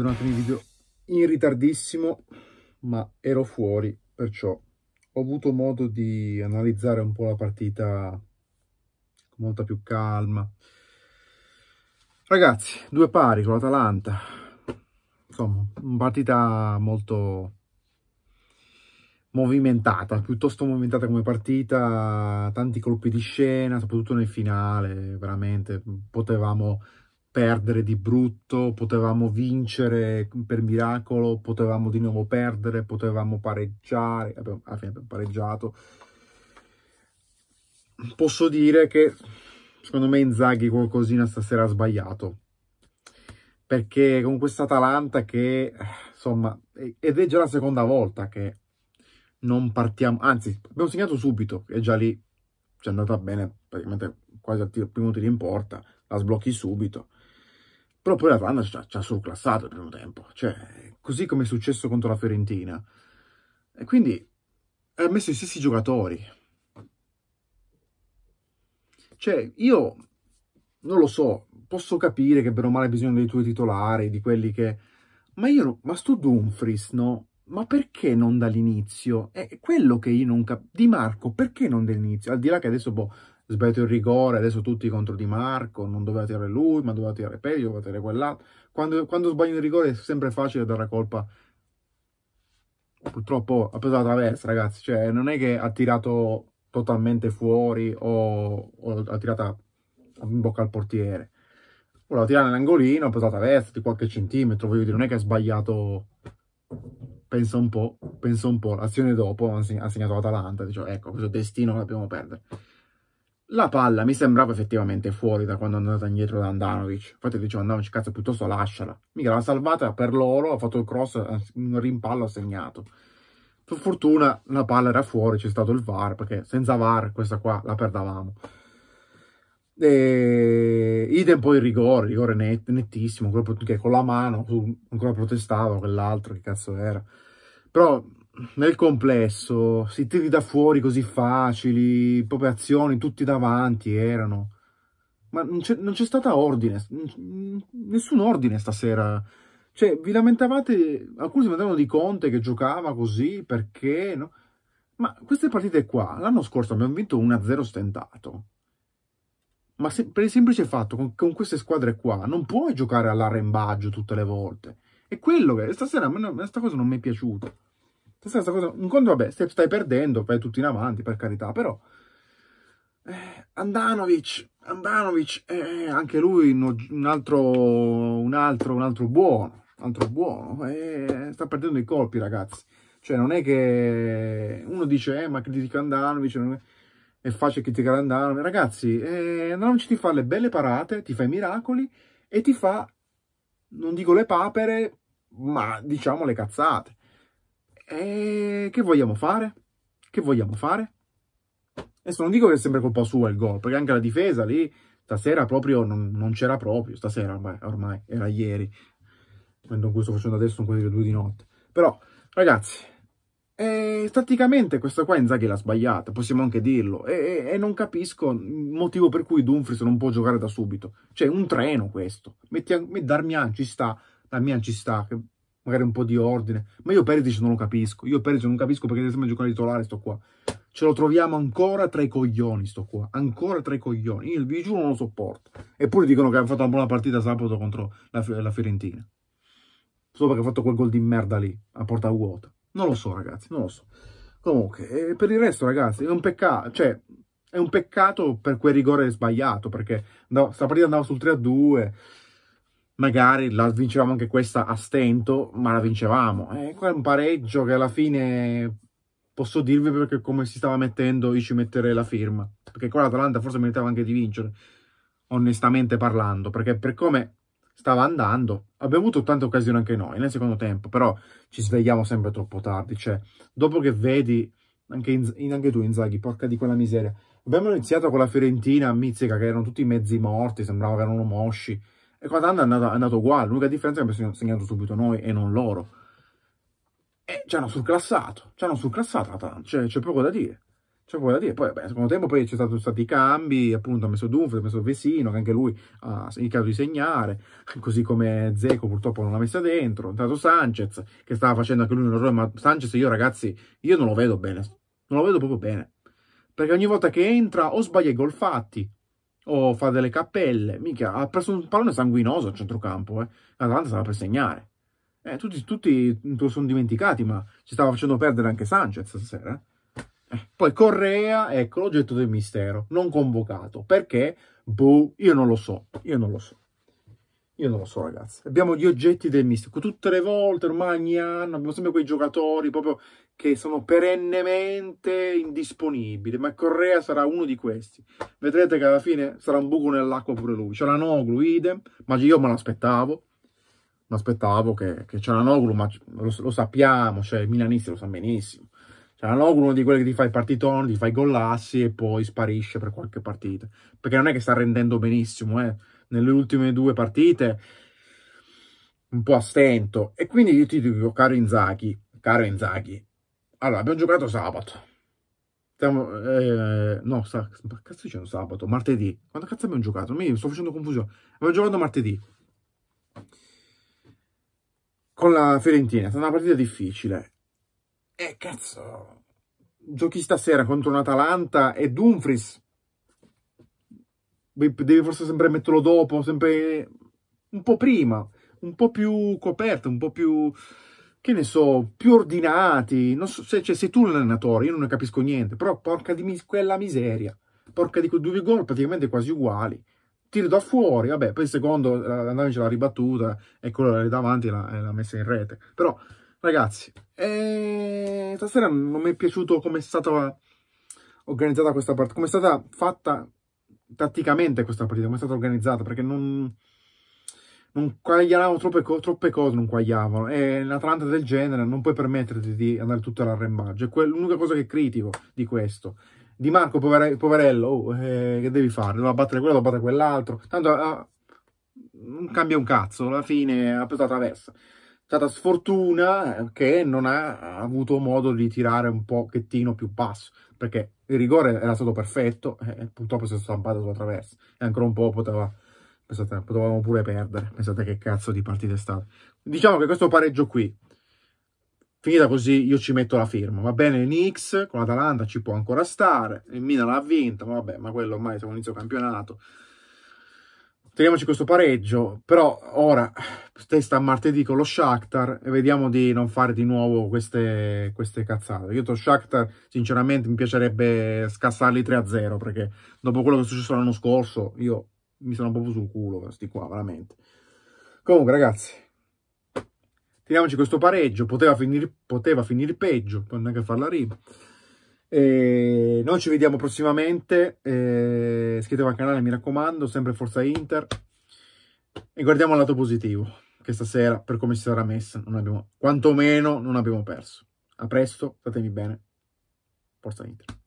durante il video in ritardissimo, ma ero fuori, perciò ho avuto modo di analizzare un po' la partita con molta più calma. Ragazzi, due pari con l'Atalanta, insomma, una partita molto movimentata, piuttosto movimentata come partita, tanti colpi di scena, soprattutto nel finale, veramente potevamo perdere di brutto, potevamo vincere per miracolo, potevamo di nuovo perdere, potevamo pareggiare, abbiamo, alla fine abbiamo pareggiato. Posso dire che secondo me Inzaghi qualcosina stasera ha sbagliato, perché con questa Atalanta che, insomma, ed è già la seconda volta che non partiamo, anzi, abbiamo segnato subito, è già lì, ci è andata bene, praticamente quasi al primo tiro in porta, la sblocchi subito però poi l'Atalanta ci ha, ci ha surclassato il primo tempo, cioè, così come è successo contro la Fiorentina. E quindi ha messo i stessi giocatori. Cioè, io non lo so, posso capire che per o male bisogno dei tuoi titolari, di quelli che... Ma io, ma sto Dumfries, no? Ma perché non dall'inizio? È quello che io non capisco. Di Marco, perché non dall'inizio? Al di là che adesso, boh, sbaglio il rigore, adesso tutti contro Di Marco, non doveva tirare lui, ma doveva tirare Pelli, doveva tirare quell'altro. Quando, quando sbagli il rigore è sempre facile dare la colpa. Purtroppo ha preso la traversa, ragazzi, cioè non è che ha tirato totalmente fuori o, o ha tirata in bocca al portiere. Voleva tirare nell'angolino, ha preso la traversa di qualche centimetro, voglio dire, non è che ha sbagliato pensa un po', pensa un po', l'azione dopo ha segnato l'Atalanta, dice ecco, questo destino l'abbiamo perdere. La palla mi sembrava effettivamente fuori da quando è andata indietro da Andanovic. Infatti dicevo Andanovic, cazzo, piuttosto lasciala. Mica l'ha salvata per loro, ha fatto il cross, eh, un rimpallo ha segnato. Per fortuna la palla era fuori, c'è stato il VAR, perché senza VAR questa qua la perdavamo. E... Idem poi il rigore, il rigore net, nettissimo, che con la mano ancora protestava quell'altro, che cazzo era. Però nel complesso, si tiri da fuori così facili, proprio azioni, tutti davanti erano. Ma non c'è stata ordine, nessun ordine stasera. Cioè, vi lamentavate, alcuni si lamentavano di Conte che giocava così, perché... No? Ma queste partite qua, l'anno scorso abbiamo vinto 1-0 stentato. Ma se, per il semplice fatto, con, con queste squadre qua, non puoi giocare all'arrembaggio tutte le volte. È quello che... Stasera questa cosa non mi è piaciuta. Stessa cosa, un conto, vabbè, se stai perdendo, vai tutti in avanti, per carità, però... Eh, Andanovic, Andanovic, eh, anche lui un, altro, un altro, un altro buono, un altro buono, eh, sta perdendo i colpi, ragazzi. Cioè, non è che uno dice, eh, ma critica Andanovic, non è è facile criticare Andanovic. Ragazzi, eh, Andanovic ti fa le belle parate, ti fa i miracoli e ti fa, non dico le papere, ma diciamo le cazzate. E eh, che vogliamo fare? Che vogliamo fare? Adesso non dico che è sempre colpa sua il gol, perché anche la difesa lì stasera proprio non, non c'era proprio, stasera ormai, ormai era ieri, quando in sto facendo adesso un quasi le due di notte. Però, ragazzi, eh, tatticamente questa qua Inzaghi l'ha sbagliata, possiamo anche dirlo, e, e, e, non capisco il motivo per cui Dumfries non può giocare da subito. Cioè, un treno questo. Metti a, Darmian ci sta, Darmian ci sta, magari un po' di ordine. Ma io Perisic non lo capisco. Io Perisic non capisco perché deve sempre giocare titolare sto qua. Ce lo troviamo ancora tra i coglioni sto qua. Ancora tra i coglioni. Io vi giuro non lo sopporto. Eppure dicono che hanno fatto una buona partita sabato contro la, la Fiorentina. Solo perché ha fatto quel gol di merda lì, a porta vuota. Non lo so ragazzi, non lo so. Comunque, per il resto ragazzi, è un peccato. Cioè, è un peccato per quel rigore sbagliato perché no, sta partita andava sul 3-2 magari la vincevamo anche questa a stento, ma la vincevamo. E eh, qua è un pareggio che alla fine posso dirvi perché come si stava mettendo io ci metterei la firma. Perché qua l'Atalanta forse meritava anche di vincere, onestamente parlando, perché per come stava andando abbiamo avuto tante occasioni anche noi nel secondo tempo, però ci svegliamo sempre troppo tardi. Cioè, dopo che vedi, anche, in, anche tu Inzaghi, porca di quella miseria, abbiamo iniziato con la Fiorentina a Mizzica, che erano tutti mezzi morti, sembrava che erano mosci, e guardando è andato, è andato uguale, l'unica differenza è che abbiamo segnato subito noi e non loro. E ci hanno surclassato, ci hanno surclassato Atalanta, c'è, poco da dire. C'è poco da dire. Poi, beh, secondo tempo poi ci sono stati i cambi, appunto ha messo Dumfries, ha messo Vesino, che anche lui ha indicato di segnare, così come Zeco purtroppo non l'ha messa dentro. È entrato Sanchez, che stava facendo anche lui un errore, ma Sanchez io ragazzi, io non lo vedo bene, non lo vedo proprio bene. Perché ogni volta che entra o sbaglia i gol fatti, o fa delle cappelle. Mica, ha preso un pallone sanguinoso a centrocampo, eh. L'Atalanta stava per segnare. Eh, tutti, tutti lo sono dimenticati, ma ci stava facendo perdere anche Sanchez stasera. Eh. eh. Poi Correa, ecco l'oggetto del mistero, non convocato. Perché? Boh, io non lo so, io non lo so. Io non lo so, ragazzi. Abbiamo gli oggetti del mistico. Tutte le volte, ormai ogni anno, abbiamo sempre quei giocatori proprio che sono perennemente indisponibili. Ma Correa sarà uno di questi. Vedrete che alla fine sarà un buco nell'acqua pure lui. C'è la Noglu, idem. Ma io me l'aspettavo. Mi aspettavo che, che c'è la Noglu, ma lo, lo sappiamo. Cioè, i milanisti lo sa benissimo. C'è la Noglu, uno di quelli che ti fa i partitoni, ti fa i gollassi e poi sparisce per qualche partita. Perché non è che sta rendendo benissimo, eh nelle ultime due partite un po' a stento. E quindi io ti dico, caro Inzaghi, caro Inzaghi, allora abbiamo giocato sabato. Stiamo, eh, no, sa, cazzo un sabato, martedì. Quando cazzo abbiamo giocato? Mi sto facendo confusione. Abbiamo giocato martedì con la Fiorentina. È stata una partita difficile. E eh, cazzo, giochi stasera contro un Atalanta e Dumfries devi forse sempre metterlo dopo, sempre un po' prima, un po' più coperto, un po' più, che ne so, più ordinati. Non so, se, cioè, sei tu l'allenatore, io non ne capisco niente, però porca di mis quella miseria. Porca di quei due gol praticamente quasi uguali. Tiro da fuori, vabbè, poi il secondo ce l'ha ribattuta e quello davanti l'ha messa in rete. Però, ragazzi, eh, stasera non mi è piaciuto come è stata organizzata questa partita, come è stata fatta tatticamente questa partita, come è stata organizzata, perché non, non quagliavano troppe, troppe, cose, non quagliavano. E in Atlanta del genere non puoi permetterti di andare tutto all'arrembaggio. È l'unica cosa che critico di questo. Di Marco, povere- poverello, oh, eh, che devi fare? Doveva battere quello, doveva battere quell'altro. Tanto ah, non cambia un cazzo, alla fine ha preso la traversa stata sfortuna eh, che non ha avuto modo di tirare un pochettino più basso, perché il rigore era stato perfetto eh, e purtroppo si è stampato sulla traversa e ancora un po' poteva, pensate, potevamo pure perdere, pensate che cazzo di partita è stata. Diciamo che questo pareggio qui, finita così io ci metto la firma, va bene Nix con l'Atalanta ci può ancora stare, il Milan l'ha vinta, ma vabbè, ma quello ormai siamo inizio campionato, Teniamoci questo pareggio, però ora testa martedì con lo Shakhtar e vediamo di non fare di nuovo queste, queste cazzate. Io lo Shakhtar, sinceramente, mi piacerebbe scassarli 3-0, perché dopo quello che è successo l'anno scorso, io mi sono proprio sul culo, questi qua, veramente. Comunque, ragazzi, teniamoci questo pareggio, poteva finire, poteva finire peggio, per neanche farla rima. E noi ci vediamo prossimamente. iscrivetevi al canale, mi raccomando, sempre Forza Inter. E guardiamo il lato positivo, che stasera, per come si sarà messa, non abbiamo, quantomeno non abbiamo perso. A presto, fatemi bene. Forza Inter.